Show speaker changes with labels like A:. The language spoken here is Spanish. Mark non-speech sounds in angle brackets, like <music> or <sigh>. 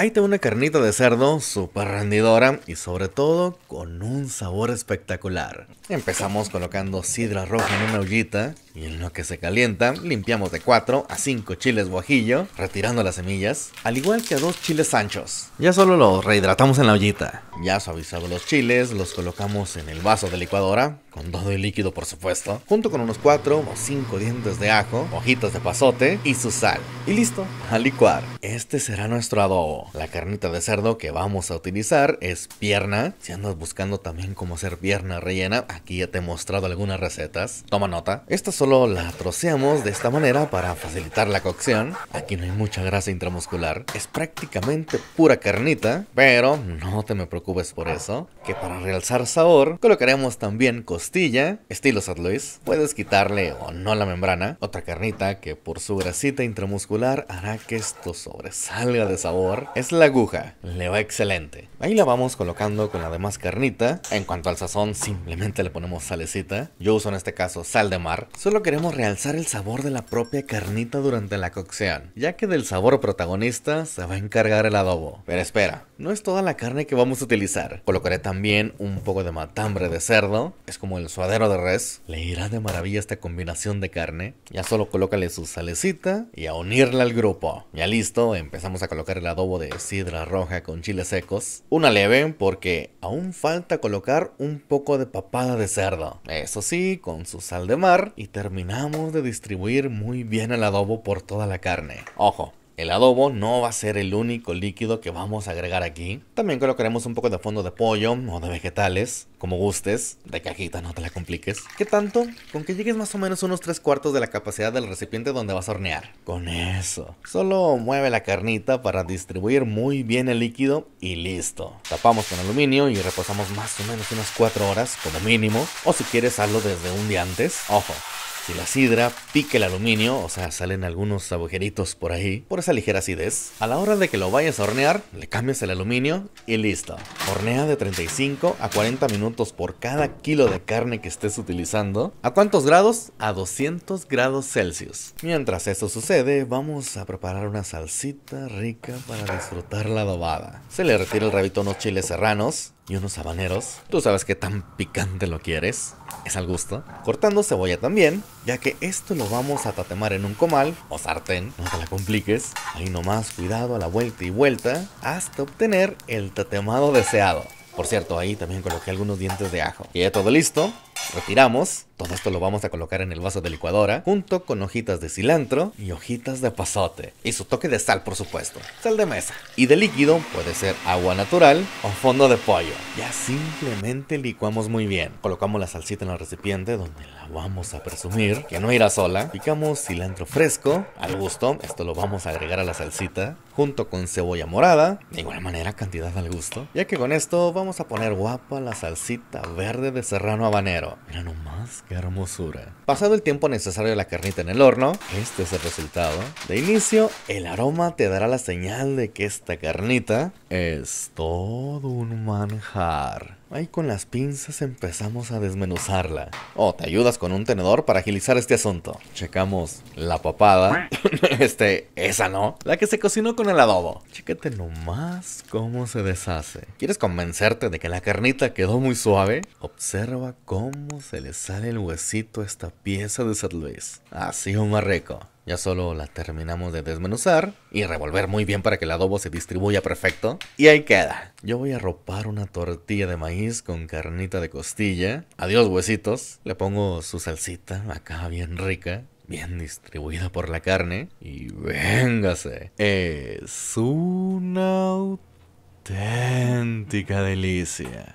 A: Ahí tengo una carnita de cerdo súper rendidora y sobre todo con un sabor espectacular. Empezamos colocando sidra roja en una ollita y en lo que se calienta, limpiamos de 4 a 5 chiles guajillo, retirando las semillas, al igual que a dos chiles anchos. Ya solo los rehidratamos en la ollita. Ya suavizados los chiles, los colocamos en el vaso de licuadora, con todo el líquido por supuesto, junto con unos 4 o 5 dientes de ajo, hojitas de pasote y su sal. Y listo, a licuar. Este será nuestro adobo. La carnita de cerdo que vamos a utilizar es pierna. Si andas buscando también cómo hacer pierna rellena, aquí ya te he mostrado algunas recetas. Toma nota. Estas son la troceamos de esta manera para facilitar la cocción. Aquí no hay mucha grasa intramuscular. Es prácticamente pura carnita, pero no te me preocupes por eso. Que para realzar sabor, colocaremos también costilla, estilo St. louis Puedes quitarle o no la membrana. Otra carnita que por su grasita intramuscular hará que esto sobresalga de sabor es la aguja. Le va excelente. Ahí la vamos colocando con la demás carnita. En cuanto al sazón, simplemente le ponemos salecita. Yo uso en este caso sal de mar. Solo queremos realzar el sabor de la propia carnita durante la cocción, ya que del sabor protagonista se va a encargar el adobo. Pero espera, no es toda la carne que vamos a utilizar. Colocaré también un poco de matambre de cerdo, es como el suadero de res. Le irá de maravilla esta combinación de carne. Ya solo colócale su salecita y a unirla al grupo. Ya listo, empezamos a colocar el adobo de sidra roja con chiles secos. Una leve porque aún falta colocar un poco de papada de cerdo. Eso sí, con su sal de mar y terminamos de distribuir muy bien el adobo por toda la carne. Ojo, el adobo no va a ser el único líquido que vamos a agregar aquí. También colocaremos un poco de fondo de pollo o de vegetales, como gustes, de cajita, no te la compliques. ¿Qué tanto? Con que llegues más o menos unos tres cuartos de la capacidad del recipiente donde vas a hornear. Con eso. Solo mueve la carnita para distribuir muy bien el líquido y listo. Tapamos con aluminio y reposamos más o menos unas cuatro horas como mínimo. O si quieres hazlo desde un día antes. Ojo, si la sidra pique el aluminio, o sea, salen algunos agujeritos por ahí, por esa ligera acidez, a la hora de que lo vayas a hornear, le cambias el aluminio y listo. Hornea de 35 a 40 minutos por cada kilo de carne que estés utilizando. ¿A cuántos grados? A 200 grados Celsius. Mientras eso sucede, vamos a preparar una salsita rica para disfrutar la adobada. Se le retira el rabito a unos chiles serranos, y unos habaneros. Tú sabes qué tan picante lo quieres, es al gusto. Cortando cebolla también, ya que esto lo vamos a tatemar en un comal o sartén, no te la compliques. Ahí nomás cuidado a la vuelta y vuelta hasta obtener el tatemado deseado. Por cierto, ahí también coloqué algunos dientes de ajo. Y ya todo listo, retiramos todo esto lo vamos a colocar en el vaso de licuadora, junto con hojitas de cilantro y hojitas de pasote. Y su toque de sal, por supuesto. Sal de mesa. Y de líquido puede ser agua natural o fondo de pollo. Ya simplemente licuamos muy bien. Colocamos la salsita en el recipiente donde la vamos a presumir que no irá sola. Picamos cilantro fresco al gusto. Esto lo vamos a agregar a la salsita junto con cebolla morada. De igual manera, cantidad al gusto. Ya que con esto vamos a poner guapa la salsita verde de serrano habanero. Mira nomás ¡Qué hermosura! Pasado el tiempo necesario de la carnita en el horno, este es el resultado. De inicio, el aroma te dará la señal de que esta carnita es todo un manjar. Ahí con las pinzas empezamos a desmenuzarla. O te ayudas con un tenedor para agilizar este asunto. Checamos la papada. <laughs> este, esa no. La que se cocinó con el adobo. Chécate nomás cómo se deshace. ¿Quieres convencerte de que la carnita quedó muy suave? Observa cómo se le sale el huesito esta pieza de San Luis. Así un rico Ya solo la terminamos de desmenuzar y revolver muy bien para que el adobo se distribuya perfecto. Y ahí queda. Yo voy a ropar una tortilla de maíz con carnita de costilla. Adiós huesitos. Le pongo su salsita acá bien rica. Bien distribuida por la carne. Y véngase. Es una auténtica delicia.